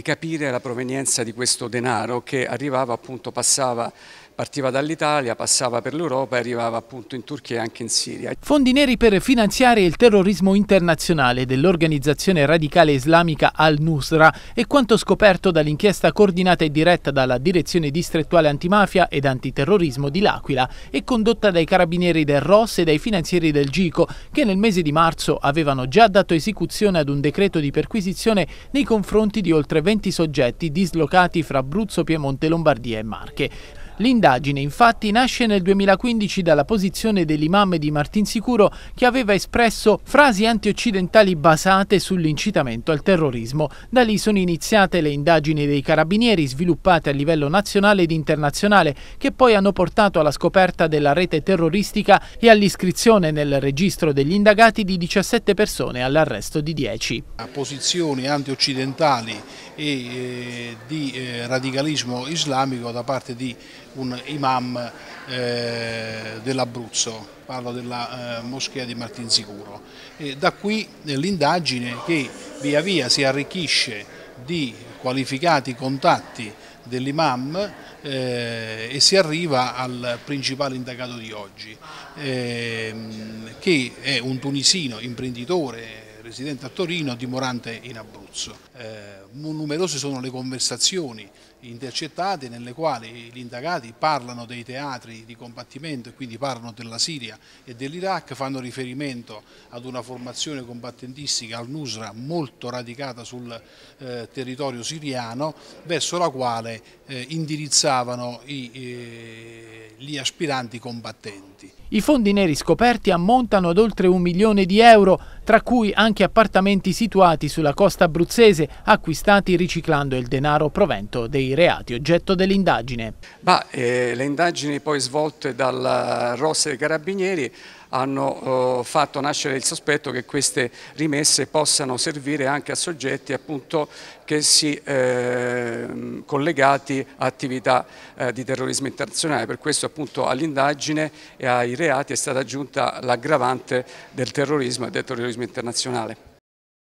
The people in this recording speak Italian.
di capire la provenienza di questo denaro che arrivava appunto, passava partiva dall'Italia, passava per l'Europa e arrivava appunto in Turchia e anche in Siria. Fondi neri per finanziare il terrorismo internazionale dell'organizzazione radicale islamica Al-Nusra è quanto scoperto dall'inchiesta coordinata e diretta dalla Direzione Distrettuale Antimafia ed Antiterrorismo di L'Aquila e condotta dai carabinieri del ROS e dai finanzieri del GICO che nel mese di marzo avevano già dato esecuzione ad un decreto di perquisizione nei confronti di oltre 20 soggetti dislocati fra Abruzzo, Piemonte, Lombardia e Marche. L'indagine infatti nasce nel 2015 dalla posizione dell'imam di Martinsicuro che aveva espresso frasi antioccidentali basate sull'incitamento al terrorismo. Da lì sono iniziate le indagini dei carabinieri sviluppate a livello nazionale ed internazionale che poi hanno portato alla scoperta della rete terroristica e all'iscrizione nel registro degli indagati di 17 persone all'arresto di 10. A posizioni antioccidentali e eh, di eh, radicalismo islamico da parte di un imam eh, dell'Abruzzo, parlo della eh, moschea di Martinsicuro. E da qui eh, l'indagine che via via si arricchisce di qualificati contatti dell'imam eh, e si arriva al principale indagato di oggi, ehm, che è un tunisino imprenditore residente a Torino, dimorante in Abruzzo. Eh, numerose sono le conversazioni intercettate nelle quali gli indagati parlano dei teatri di combattimento e quindi parlano della Siria e dell'Iraq, fanno riferimento ad una formazione combattentistica al-Nusra molto radicata sul eh, territorio siriano verso la quale eh, indirizzavano i, eh, gli aspiranti combattenti. I fondi neri scoperti ammontano ad oltre un milione di euro, tra cui anche anche appartamenti situati sulla costa abruzzese acquistati riciclando il denaro provento dei reati oggetto dell'indagine. Eh, le indagini poi svolte dal eh, Rosse dei Carabinieri hanno eh, fatto nascere il sospetto che queste rimesse possano servire anche a soggetti appunto che si eh, collegati a attività eh, di terrorismo internazionale. Per questo appunto all'indagine e ai reati è stata aggiunta l'aggravante del terrorismo e del terrorismo internazionale.